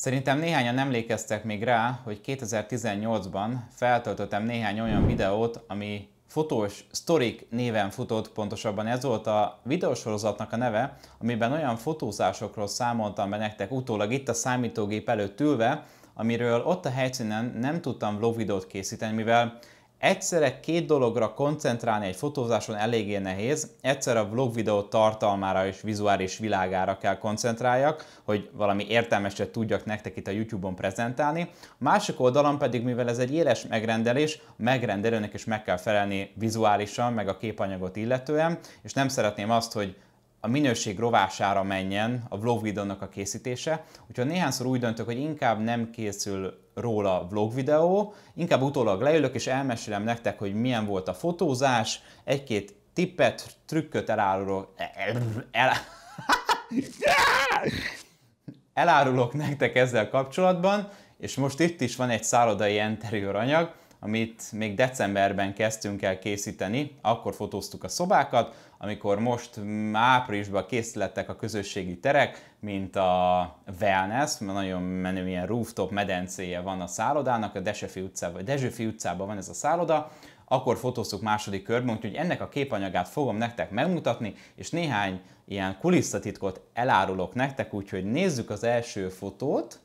Szerintem néhányan emlékeztek még rá, hogy 2018-ban feltöltöttem néhány olyan videót, ami fotós Storik néven futott, pontosabban ez volt a videósorozatnak a neve, amiben olyan fotózásokról számoltam be nektek utólag itt a számítógép előtt ülve, amiről ott a helyszínen nem tudtam vlog videót készíteni, mivel Egyszerre két dologra koncentrálni egy fotózáson eléggé nehéz, egyszer a vlog videó tartalmára és vizuális világára kell koncentráljak, hogy valami értelmeset tudjak nektek itt a YouTube-on prezentálni. A másik oldalon pedig, mivel ez egy éles megrendelés, a megrendelőnek is meg kell felelni vizuálisan, meg a képanyagot illetően, és nem szeretném azt, hogy a minőség rovására menjen a vlog videónak a készítése, úgyhogy néhányszor úgy döntök, hogy inkább nem készül róla vlog videó, inkább utólag leülök és elmesélem nektek, hogy milyen volt a fotózás, egy-két tippet, trükköt elárulok, el, el, elárulok nektek ezzel kapcsolatban, és most itt is van egy szállodai interiőr anyag, amit még decemberben kezdtünk el készíteni, akkor fotóztuk a szobákat, amikor most mm, áprilisban készülettek a közösségi terek, mint a wellness, mert nagyon menő ilyen rooftop medencéje van a szállodának, a Desefi utcában, Desefi utcában van ez a szálloda, akkor fotóztuk második körben, úgyhogy ennek a képanyagát fogom nektek megmutatni, és néhány ilyen kulisszatitkot elárulok nektek, úgyhogy nézzük az első fotót,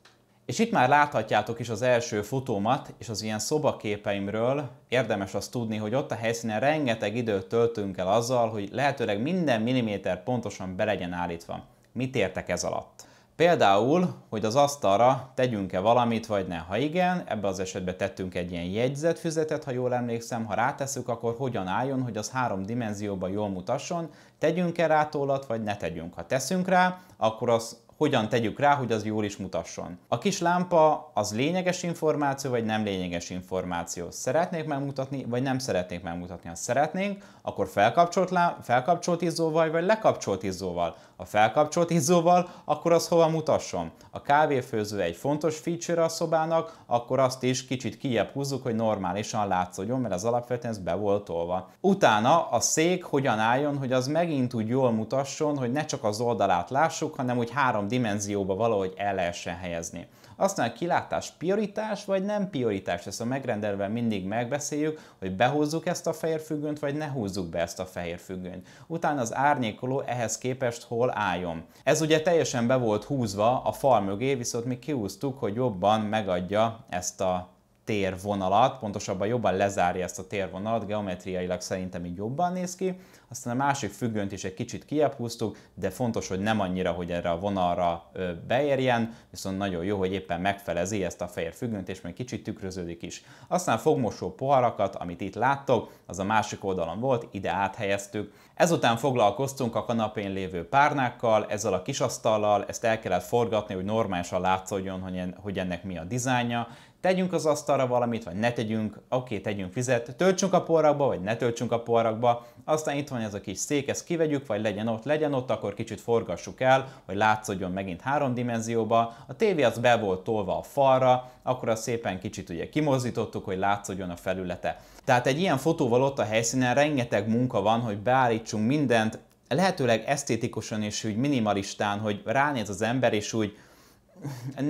és itt már láthatjátok is az első fotómat, és az ilyen szobaképeimről érdemes azt tudni, hogy ott a helyszínen rengeteg időt töltünk el azzal, hogy lehetőleg minden milliméter pontosan be legyen állítva. Mit értek ez alatt? Például, hogy az asztalra tegyünk-e valamit, vagy ne. Ha igen, ebbe az esetben tettünk egy ilyen jegyzetfüzetet, ha jól emlékszem, ha rátesszük, akkor hogyan álljon, hogy az három dimenzióban jól mutasson, tegyünk-e rá tollat, vagy ne tegyünk. Ha teszünk rá, akkor az hogyan tegyük rá, hogy az jól is mutasson. A kis lámpa az lényeges információ, vagy nem lényeges információ. Szeretnék megmutatni, vagy nem szeretnék megmutatni. Ha szeretnénk, akkor felkapcsolt, lá... felkapcsolt izzóval, vagy lekapcsolt izzóval. a felkapcsolt izzóval, akkor az hova mutasson. A kávéfőző egy fontos feature a szobának, akkor azt is kicsit kiebb húzzuk, hogy normálisan látszódjon, mert az alapvetően ez be volt tolva. Utána a szék hogyan álljon, hogy az megint úgy jól mutasson, hogy ne csak az oldalát lássuk, hanem úgy 3 dimenzióba valahogy el lehessen helyezni. Aztán a kilátás prioritás vagy nem prioritás, ezt a megrendelve mindig megbeszéljük, hogy behúzzuk ezt a fehér függönyt, vagy ne húzzuk be ezt a fehér függönyt. Utána az árnyékoló ehhez képest hol álljon. Ez ugye teljesen be volt húzva a fal mögé, viszont mi kiúztuk, hogy jobban megadja ezt a térvonalat, pontosabban jobban lezárja ezt a térvonalat, geometriailag szerintem így jobban néz ki. Aztán a másik függönyt is egy kicsit kiebb húztuk, de fontos, hogy nem annyira, hogy erre a vonalra beérjen, viszont nagyon jó, hogy éppen megfelezi ezt a fehér függönyt, és még kicsit tükröződik is. Aztán fogmosó poharakat, amit itt láttok, az a másik oldalon volt, ide áthelyeztük. Ezután foglalkoztunk a kanapén lévő párnákkal, ezzel a kis asztallal. ezt el kellett forgatni, hogy normálisan látszódjon, hogy ennek mi a dizájnja, tegyünk az asztalra valamit, vagy ne tegyünk, oké, okay, tegyünk vizet, töltsünk a porrakba, vagy ne töltsünk a porrakba, aztán itt van ez a kis szék, ezt kivegyük, vagy legyen ott, legyen ott, akkor kicsit forgassuk el, hogy látszódjon megint három dimenzióba, a tévé az be volt tolva a falra, akkor azt szépen kicsit ugye kimozdítottuk, hogy látszódjon a felülete. Tehát egy ilyen fotóval ott a helyszínen rengeteg munka van, hogy beállítsunk mindent, lehetőleg esztétikusan és úgy minimalistán, hogy ránéz az ember, és úgy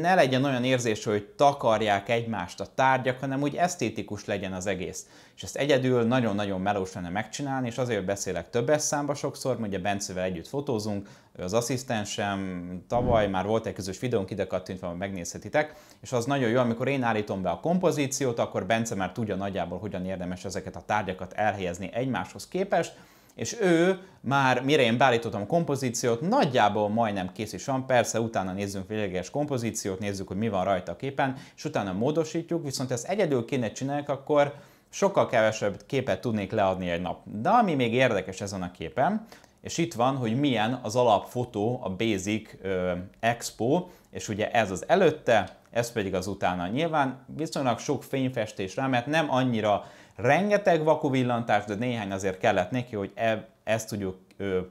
ne legyen olyan érzés, hogy takarják egymást a tárgyak, hanem úgy esztétikus legyen az egész. És ezt egyedül nagyon-nagyon melós lenne megcsinálni, és azért beszélek többes számba sokszor, mert ugye Bencével együtt fotózunk, ő az asszisztensem, tavaly már volt egy közös videónk, ide kattintva megnézhetitek, és az nagyon jó, amikor én állítom be a kompozíciót, akkor Bence már tudja nagyjából, hogyan érdemes ezeket a tárgyakat elhelyezni egymáshoz képest, és ő már, mire én beállítottam a kompozíciót, nagyjából majdnem kész is van, persze utána nézzünk végleges kompozíciót, nézzük, hogy mi van rajta a képen, és utána módosítjuk, viszont ezt egyedül kéne csinálni, akkor sokkal kevesebb képet tudnék leadni egy nap. De ami még érdekes ezen a képen, és itt van, hogy milyen az alapfotó, a Basic ö, Expo, és ugye ez az előtte, ez pedig az utána. Nyilván viszonylag sok fényfestés rá, mert nem annyira rengeteg vakuvillantás, de néhány azért kellett neki, hogy e, ezt tudjuk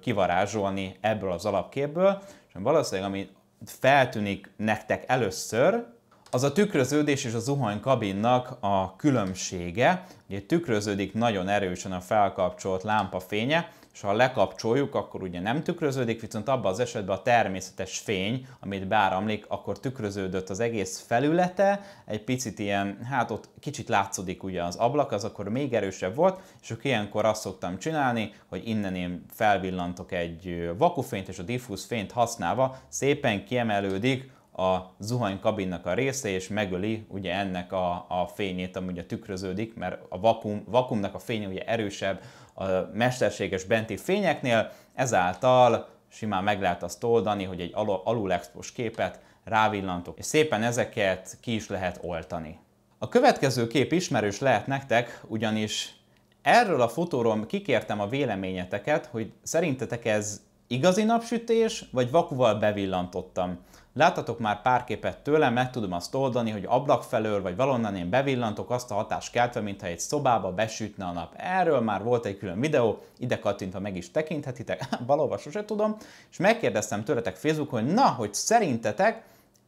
kivarázsolni ebből az alapképből, és valószínűleg ami feltűnik nektek először, az a tükröződés és a zuhany kabinnak a különbsége. Ugye tükröződik nagyon erősen a felkapcsolt lámpa fénye, és ha lekapcsoljuk, akkor ugye nem tükröződik, viszont abban az esetben a természetes fény, amit beáramlik, akkor tükröződött az egész felülete, egy picit ilyen, hát ott kicsit látszódik ugye az ablak, az akkor még erősebb volt, és akkor ilyenkor azt szoktam csinálni, hogy innen én felvillantok egy vakufényt és a diffúz fényt használva szépen kiemelődik a zuhany kabinnak a része, és megöli ugye ennek a, a fényét, ami ugye tükröződik, mert a vakum, vakumnak a fénye ugye erősebb a mesterséges benti fényeknél, ezáltal simán meg lehet azt oldani, hogy egy alul expos képet rávillantok, és szépen ezeket ki is lehet oltani. A következő kép ismerős lehet nektek, ugyanis erről a fotóról kikértem a véleményeteket, hogy szerintetek ez igazi napsütés, vagy vakuval bevillantottam. Láttatok már pár képet tőlem, meg tudom azt oldani, hogy ablak felől vagy valonnan én bevillantok azt a hatást keltve, mintha egy szobába besütne a nap. Erről már volt egy külön videó, ide kattintva meg is tekinthetitek, valóban sose tudom, és megkérdeztem tőletek Facebookon, hogy na, hogy szerintetek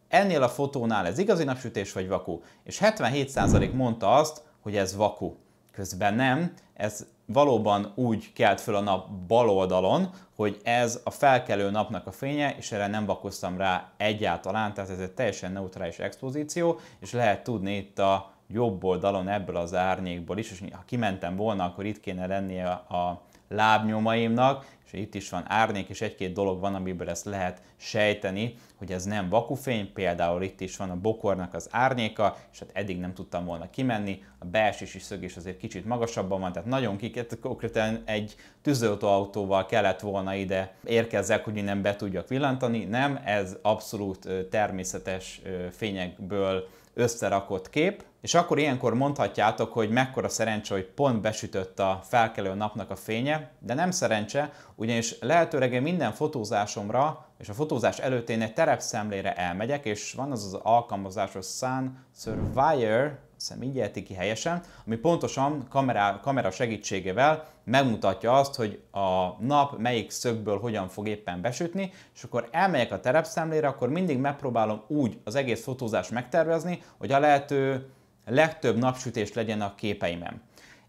ennél a fotónál ez igazi napsütés vagy vaku? És 77% mondta azt, hogy ez vaku Közben nem, ez valóban úgy kelt föl a nap bal oldalon, hogy ez a felkelő napnak a fénye, és erre nem vakoztam rá egyáltalán, tehát ez egy teljesen neutrális expozíció, és lehet tudni itt a jobb oldalon ebből az árnyékból is, és ha kimentem volna, akkor itt kéne lennie a lábnyomaimnak, itt is van árnyék, és egy-két dolog van, amiből ezt lehet sejteni, hogy ez nem vakufény, például itt is van a bokornak az árnyéka, és hát eddig nem tudtam volna kimenni, a beesési szög is azért kicsit magasabban van, tehát nagyon kiket, konkrétan egy tűzoltóautóval kellett volna ide érkezzek, hogy nem be tudjak villantani, nem, ez abszolút természetes fényekből összerakott kép, és akkor ilyenkor mondhatjátok, hogy mekkora szerencse, hogy pont besütött a felkelő napnak a fénye, de nem szerencse, ugyanis lehetőleg minden fotózásomra és a fotózás előtt én egy terepszemlére elmegyek, és van az az alkalmazásos Sun Survivor hiszem így ki helyesen, ami pontosan kamera, kamera segítségével megmutatja azt, hogy a nap melyik szögből hogyan fog éppen besütni, és akkor elmegyek a terepszemlére, akkor mindig megpróbálom úgy az egész fotózást megtervezni, hogy a lehető legtöbb napsütés legyen a képeimen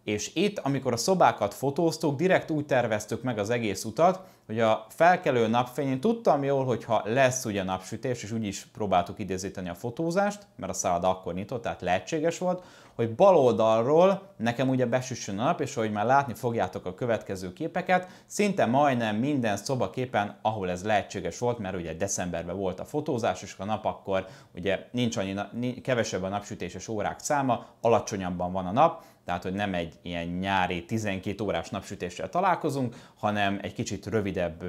és itt, amikor a szobákat fotóztuk, direkt úgy terveztük meg az egész utat, hogy a felkelő napfényén tudtam jól, hogy ha lesz ugye napsütés, és úgy is próbáltuk idézíteni a fotózást, mert a szálloda akkor nyitott, tehát lehetséges volt, hogy bal oldalról nekem ugye besüssön a nap, és ahogy már látni fogjátok a következő képeket, szinte majdnem minden szobaképen, ahol ez lehetséges volt, mert ugye decemberben volt a fotózás, és a nap akkor ugye nincs annyi, kevesebb a napsütéses órák száma, alacsonyabban van a nap, tehát hogy nem egy ilyen nyári 12 órás napsütéssel találkozunk, hanem egy kicsit rövidebb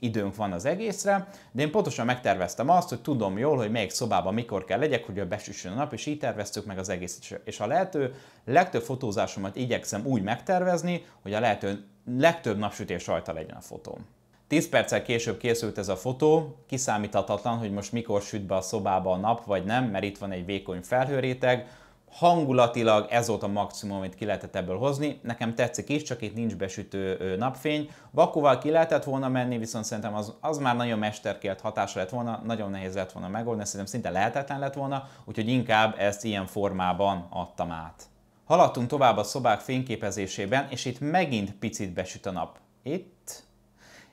időnk van az egészre, de én pontosan megterveztem azt, hogy tudom jól, hogy melyik szobában mikor kell legyek, hogy besüssön a nap, és így terveztük meg az egészet. És a lehető legtöbb fotózásomat igyekszem úgy megtervezni, hogy a lehető legtöbb napsütés rajta legyen a fotóm. 10 perccel később készült ez a fotó, kiszámíthatatlan, hogy most mikor süt be a szobába a nap, vagy nem, mert itt van egy vékony felhőréteg, hangulatilag ez volt a maximum, amit ki lehetett ebből hozni. Nekem tetszik is, csak itt nincs besütő napfény. Vakuval ki lehetett volna menni, viszont szerintem az, az már nagyon mesterkélt hatása lett volna, nagyon nehéz lett volna megoldani, szerintem szinte lehetetlen lett volna, úgyhogy inkább ezt ilyen formában adtam át. Haladtunk tovább a szobák fényképezésében, és itt megint picit besüt a nap. Itt,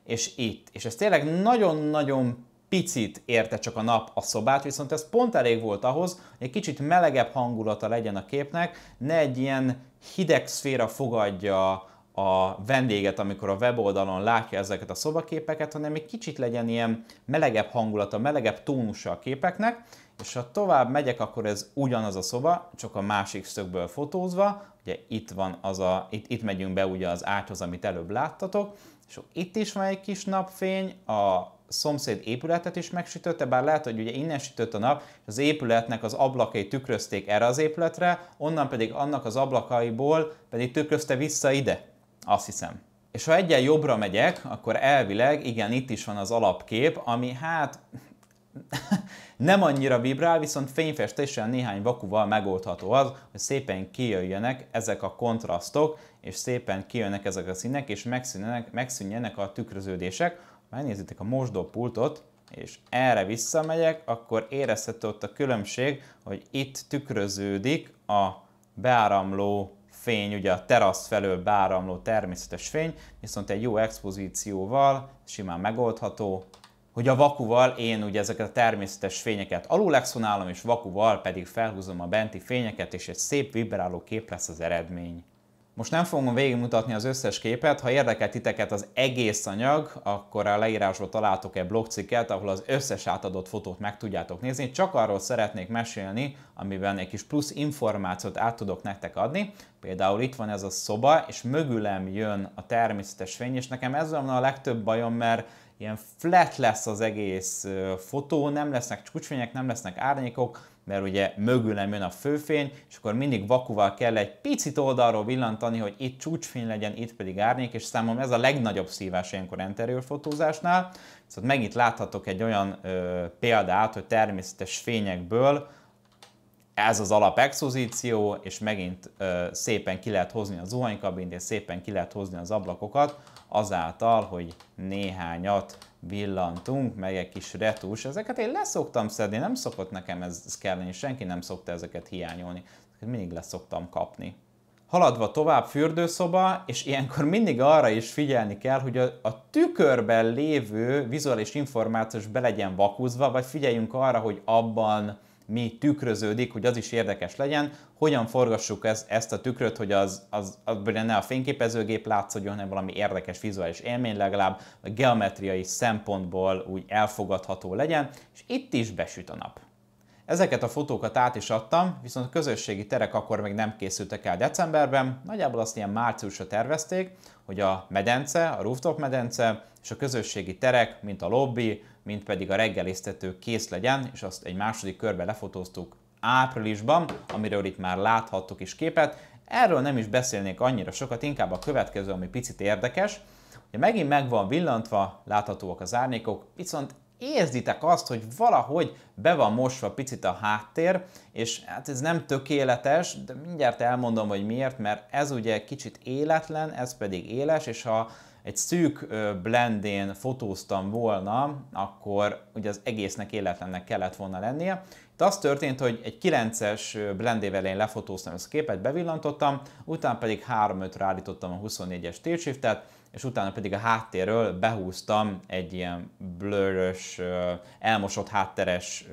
és itt. És ez tényleg nagyon-nagyon picit érte csak a nap a szobát, viszont ez pont elég volt ahhoz, hogy egy kicsit melegebb hangulata legyen a képnek, ne egy ilyen hideg szféra fogadja a vendéget, amikor a weboldalon látja ezeket a szobaképeket, hanem egy kicsit legyen ilyen melegebb hangulata, melegebb tónusa a képeknek, és ha tovább megyek, akkor ez ugyanaz a szoba, csak a másik szögből fotózva, ugye itt van az a, itt, itt megyünk be ugye az ágyhoz, amit előbb láttatok, és itt is van egy kis napfény, a szomszéd épületet is megsütötte, bár lehet, hogy ugye innen sütött a nap, az épületnek az ablakai tükrözték erre az épületre, onnan pedig annak az ablakaiból pedig tükrözte vissza ide, azt hiszem. És ha egyen jobbra megyek, akkor elvileg, igen, itt is van az alapkép, ami hát nem annyira vibrál, viszont fényfestéssel néhány vakuval megoldható az, hogy szépen kijöjjenek ezek a kontrasztok, és szépen kijönnek ezek a színek, és megszűnjenek, megszűnjenek a tükröződések, megnézitek a mosdópultot, és erre visszamegyek, akkor érezhető ott a különbség, hogy itt tükröződik a beáramló fény, ugye a terasz felől beáramló természetes fény, viszont egy jó expozícióval simán megoldható, hogy a vakuval én ugye ezeket a természetes fényeket alul exponálom és vakuval pedig felhúzom a benti fényeket, és egy szép vibráló kép lesz az eredmény. Most nem fogom végigmutatni az összes képet, ha érdekel titeket az egész anyag, akkor a leírásban találtok egy blogcikket, ahol az összes átadott fotót meg tudjátok nézni. Csak arról szeretnék mesélni, amiben egy kis plusz információt át tudok nektek adni. Például itt van ez a szoba, és mögülem jön a természetes fény, és nekem ez van a legtöbb bajom, mert ilyen flat lesz az egész fotó, nem lesznek csúcsfények, nem lesznek árnyékok, mert ugye mögül nem jön a főfény, és akkor mindig vakuval kell egy picit oldalról villantani, hogy itt csúcsfény legyen, itt pedig árnyék, és számomra ez a legnagyobb szívás ilyenkor fotózásnál. Szóval megint láthatok egy olyan ö, példát, hogy természetes fényekből ez az alap expozíció, és megint ö, szépen ki lehet hozni a zuhanykabint, és szépen ki lehet hozni az ablakokat, azáltal, hogy néhányat villantunk, meg egy kis retus. Ezeket én leszoktam szedni, nem szokott nekem ez, ez kelleni, senki nem szokta ezeket hiányolni. Ezeket mindig leszoktam kapni. Haladva tovább fürdőszoba, és ilyenkor mindig arra is figyelni kell, hogy a, a tükörben lévő vizuális információs be legyen vakuzva, vagy figyeljünk arra, hogy abban mi tükröződik, hogy az is érdekes legyen, hogyan forgassuk ez, ezt a tükröt, hogy az, az, az ne a fényképezőgép látszódjon, hanem valami érdekes vizuális élmény legalább, a geometriai szempontból úgy elfogadható legyen, és itt is besüt a nap. Ezeket a fotókat át is adtam, viszont a közösségi terek akkor még nem készültek el decemberben, nagyjából azt ilyen márciusra tervezték, hogy a medence, a rooftop medence és a közösségi terek, mint a lobby, mint pedig a reggelisztető kész legyen, és azt egy második körbe lefotóztuk áprilisban, amiről itt már láthattuk is képet. Erről nem is beszélnék annyira sokat, inkább a következő, ami picit érdekes. Ugye megint meg van villantva, láthatóak az árnyékok, viszont érzitek azt, hogy valahogy be van mosva picit a háttér, és hát ez nem tökéletes, de mindjárt elmondom, hogy miért, mert ez ugye kicsit életlen, ez pedig éles, és ha egy szűk blendén fotóztam volna, akkor ugye az egésznek életlennek kellett volna lennie. Itt az történt, hogy egy 9-es blendével én lefotóztam ezt a képet, bevillantottam, utána pedig 3-5-re állítottam a 24-es tiltshiftet, és utána pedig a háttérről behúztam egy ilyen blörös, elmosott hátteres,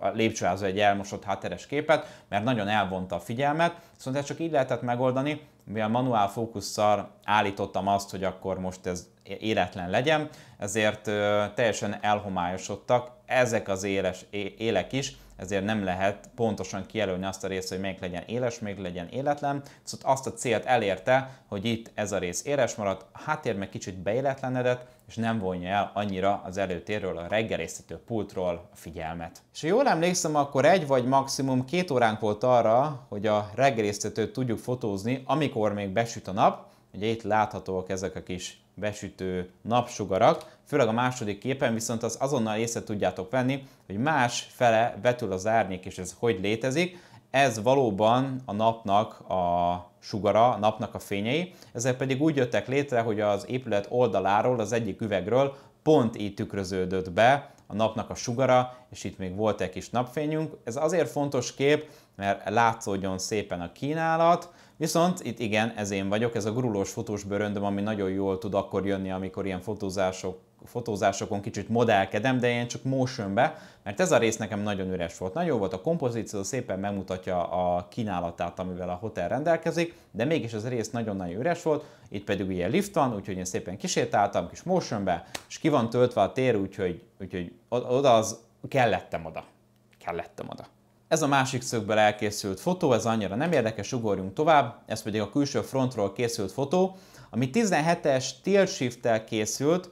a egy elmosott hátteres képet, mert nagyon elvonta a figyelmet, szóval ezt csak így lehetett megoldani, mivel manuál fókusszal állítottam azt, hogy akkor most ez életlen legyen, ezért teljesen elhomályosodtak ezek az éles, élek is, ezért nem lehet pontosan kijelölni azt a részt, hogy melyik legyen éles, még legyen életlen. Szóval azt a célt elérte, hogy itt ez a rész éles maradt, a háttér meg kicsit beéletlenedett, és nem vonja el annyira az előtérről, a reggelésztető pultról a figyelmet. És ha jól emlékszem, akkor egy vagy maximum két óránk volt arra, hogy a reggelésztetőt tudjuk fotózni, amikor még besüt a nap, Ugye itt láthatóak ezek a kis besütő napsugarak, főleg a második képen, viszont az azonnal észre tudjátok venni, hogy más fele vetül az árnyék, és ez hogy létezik. Ez valóban a napnak a sugara, a napnak a fényei, ezek pedig úgy jöttek létre, hogy az épület oldaláról, az egyik üvegről pont így tükröződött be a napnak a sugara, és itt még volt egy kis napfényünk. Ez azért fontos kép, mert látszódjon szépen a kínálat, Viszont itt igen, ez én vagyok, ez a gurulós fotós bőröndöm, ami nagyon jól tud akkor jönni, amikor ilyen fotózások fotózásokon kicsit modellkedem, de én csak motionbe, mert ez a rész nekem nagyon üres volt. Nagyon volt a kompozíció, szépen megmutatja a kínálatát, amivel a hotel rendelkezik, de mégis ez a rész nagyon-nagyon üres volt, itt pedig ilyen lift van, úgyhogy én szépen kisétáltam kis motionbe, és ki van töltve a tér, úgyhogy, úgyhogy oda az kellettem oda. Kellettem oda. Ez a másik szögből elkészült fotó, ez annyira nem érdekes, ugorjunk tovább, ez pedig a külső frontról készült fotó, ami 17-es tilt shift készült,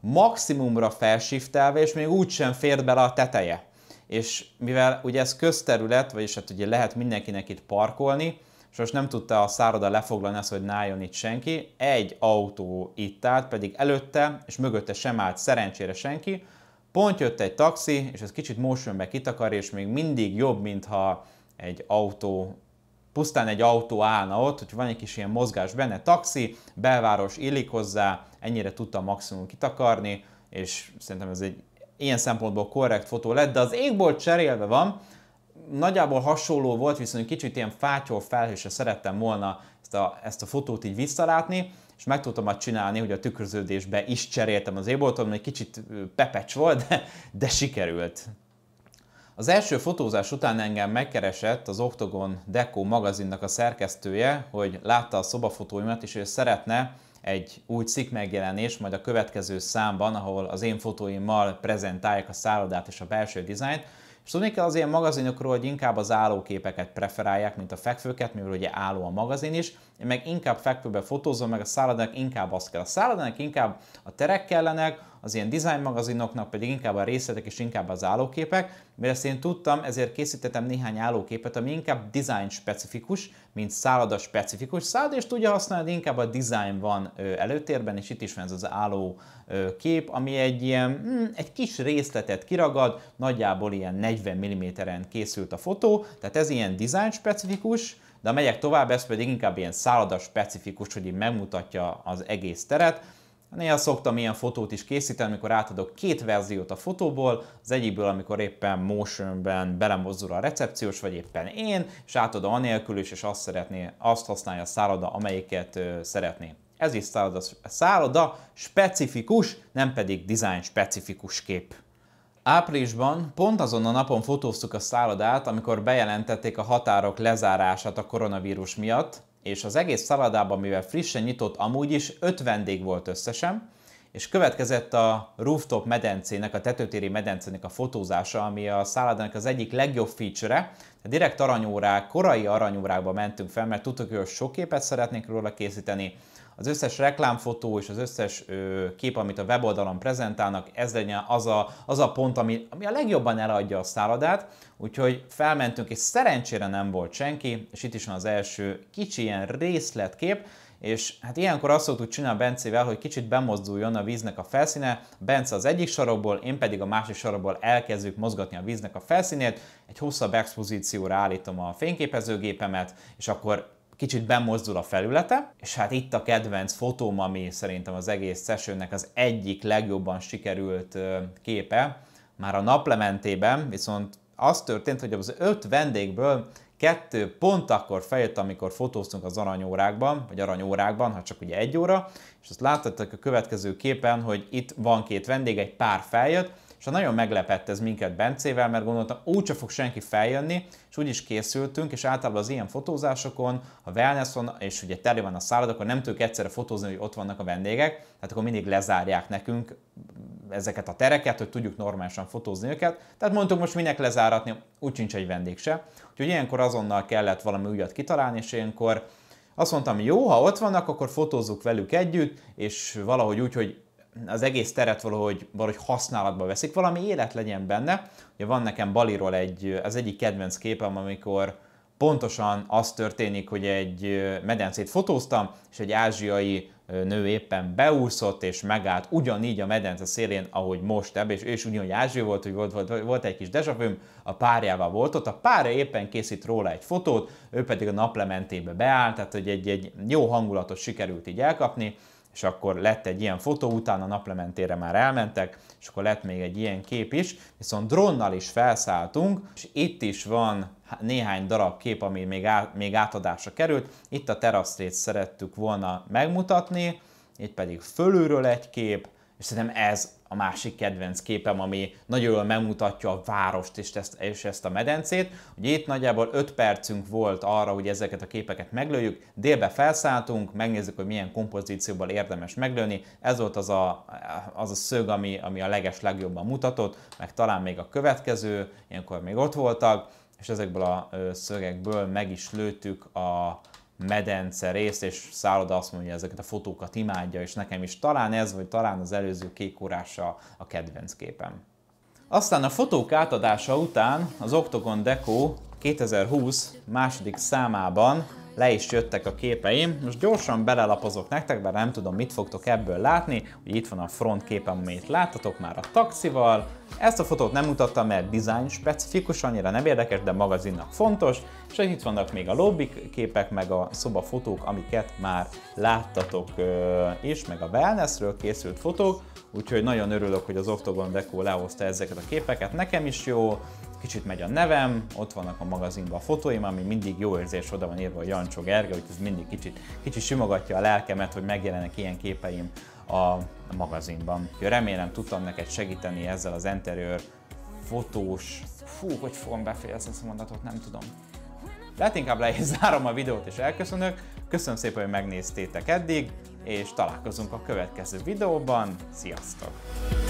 maximumra felshiftelve, és még úgysem fért bele a teteje. És mivel ugye ez közterület, vagyis hát ugye lehet mindenkinek itt parkolni, most nem tudta a szároda lefoglalni ezt, hogy nájon itt senki, egy autó itt állt, pedig előtte és mögötte sem állt szerencsére senki, Pont jött egy taxi, és ez kicsit motionbe kitakar, és még mindig jobb, mintha egy autó, pusztán egy autó állna ott, hogy van egy kis ilyen mozgás benne, taxi, belváros illik hozzá, ennyire tudta maximum kitakarni, és szerintem ez egy ilyen szempontból korrekt fotó lett, de az égbolt cserélve van, nagyjából hasonló volt, viszont kicsit ilyen fátyol felhőse szerettem volna ezt a, ezt a fotót így visszalátni, és meg tudtam azt csinálni, hogy a tükröződésbe is cseréltem az éboltom, egy kicsit pepecs volt, de, de sikerült. Az első fotózás után engem megkeresett az Octagon Deco magazinnak a szerkesztője, hogy látta a szobafotóimat, és ő szeretne egy új cikk megjelenés, majd a következő számban, ahol az én fotóimmal prezentálják a szállodát és a belső dizájnt, és tudni kell az ilyen magazinokról, hogy inkább az állóképeket preferálják, mint a fekvőket, mivel ugye álló a magazin is. Én meg inkább fekvőbe fotózom, meg a szállodának inkább azt kell. A szállodának inkább a terek kellenek, az ilyen design magazinoknak pedig inkább a részletek és inkább az állóképek. Mire ezt én tudtam, ezért készítettem néhány állóképet, ami inkább design specifikus, mint szálloda specifikus. Szállada is tudja használni, inkább a design van előtérben, és itt is van ez az álló kép, ami egy ilyen, hmm, egy kis részletet kiragad, nagyjából ilyen 40 mm-en készült a fotó, tehát ez ilyen design specifikus, de megyek tovább, ez pedig inkább ilyen szálloda specifikus, hogy így megmutatja az egész teret. Néha szoktam ilyen fotót is készíteni, amikor átadok két verziót a fotóból, az egyikből, amikor éppen motionben belemozdul a recepciós, vagy éppen én, és átadom anélkül is, és azt, szeretné, azt használja a szálloda, amelyiket szeretné. Ez is szálloda, szálloda specifikus, nem pedig design specifikus kép. Áprilisban pont azon a napon fotóztuk a szállodát, amikor bejelentették a határok lezárását a koronavírus miatt, és az egész szaladában, mivel frissen nyitott, amúgy is 5 vendég volt összesen, és következett a rooftop medencének, a tetőtéri medencének a fotózása, ami a szálládának az egyik legjobb feature-e. Direkt aranyórák, korai aranyórákba mentünk fel, mert tudtuk, hogy sok képet szeretnénk róla készíteni, az összes reklámfotó és az összes ö, kép, amit a weboldalon prezentálnak, ez legyen az a, az a pont, ami, ami a legjobban eladja a szállodát. úgyhogy felmentünk, és szerencsére nem volt senki, és itt is van az első kicsi ilyen részletkép, és hát ilyenkor azt szoktuk csinálni Bencével, hogy kicsit bemozduljon a víznek a felszíne, Bence az egyik sarokból, én pedig a másik sarokból elkezdjük mozgatni a víznek a felszínét, egy hosszabb expozícióra állítom a fényképezőgépemet, és akkor kicsit bemozdul a felülete, és hát itt a kedvenc fotóm, ami szerintem az egész sessionnek az egyik legjobban sikerült képe, már a naplementében, viszont az történt, hogy az öt vendégből kettő pont akkor feljött, amikor fotóztunk az aranyórákban, vagy aranyórákban, ha csak ugye egy óra, és azt láttátok a következő képen, hogy itt van két vendég, egy pár feljött, és nagyon meglepett ez minket Bencével, mert gondoltam, úgyse fog senki feljönni, és úgy is készültünk, és általában az ilyen fotózásokon, a wellnesson, és ugye tele van a szállad, akkor nem tudjuk egyszerre fotózni, hogy ott vannak a vendégek, tehát akkor mindig lezárják nekünk ezeket a tereket, hogy tudjuk normálisan fotózni őket. Tehát mondtuk, most minek lezáratni, úgy sincs egy vendég se. Úgyhogy ilyenkor azonnal kellett valami újat kitalálni, és ilyenkor azt mondtam, jó, ha ott vannak, akkor fotózzuk velük együtt, és valahogy úgy, hogy az egész teret valahogy, valahogy használatba veszik, valami élet legyen benne. Ugye van nekem Baliról egy, az egyik kedvenc képem, amikor pontosan az történik, hogy egy medencét fotóztam, és egy ázsiai nő éppen beúszott és megállt ugyanígy a medence szélén, ahogy most ebbe, és és ugyanúgy ázsia volt, hogy volt, volt, volt egy kis dejavőm, a párjával volt ott, a párja éppen készít róla egy fotót, ő pedig a naplementébe beállt, tehát hogy egy, egy jó hangulatot sikerült így elkapni, és akkor lett egy ilyen fotó, utána naplementére már elmentek, és akkor lett még egy ilyen kép is, viszont drónnal is felszálltunk, és itt is van néhány darab kép, ami még, át, még átadásra került, itt a terasztrét szerettük volna megmutatni, itt pedig fölülről egy kép, és szerintem ez a másik kedvenc képem, ami nagyon jól megmutatja a várost és ezt, és ezt a medencét. Ugye itt nagyjából 5 percünk volt arra, hogy ezeket a képeket meglőjük. Délbe felszálltunk, megnézzük, hogy milyen kompozícióból érdemes meglőni. Ez volt az a, az a szög, ami, ami a leges legjobban mutatott, meg talán még a következő, ilyenkor még ott voltak, és ezekből a szögekből meg is lőttük a, medence részt, és szálloda azt mondja, ezeket a fotókat imádja, és nekem is talán ez, vagy talán az előző kék órása a kedvenc képem. Aztán a fotók átadása után az Octagon Deco 2020 második számában le is jöttek a képeim. Most gyorsan belelapozok nektek, mert nem tudom, mit fogtok ebből látni. Ugye itt van a front képem, amit láttatok már a taxival. Ezt a fotót nem mutattam, mert design specifikus, annyira nem érdekes, de magazinnak fontos. És itt vannak még a lobby képek, meg a szoba fotók, amiket már láttatok, és meg a wellnessről készült fotók. Úgyhogy nagyon örülök, hogy az Octagon Deco lehozta ezeket a képeket. Nekem is jó, Kicsit megy a nevem, ott vannak a magazinban a fotóim, ami mindig jó érzés, oda van írva, hogy Jancsó Gerge, hogy ez mindig kicsit, kicsit simogatja a lelkemet, hogy megjelenek ilyen képeim a magazinban. Remélem tudtam neked segíteni ezzel az interiőr fotós... Fú, hogy fogom befejezni ezt a mondatot, nem tudom. Lehet inkább le is zárom a videót és elköszönök. Köszönöm szépen, hogy megnéztétek eddig, és találkozunk a következő videóban. Sziasztok!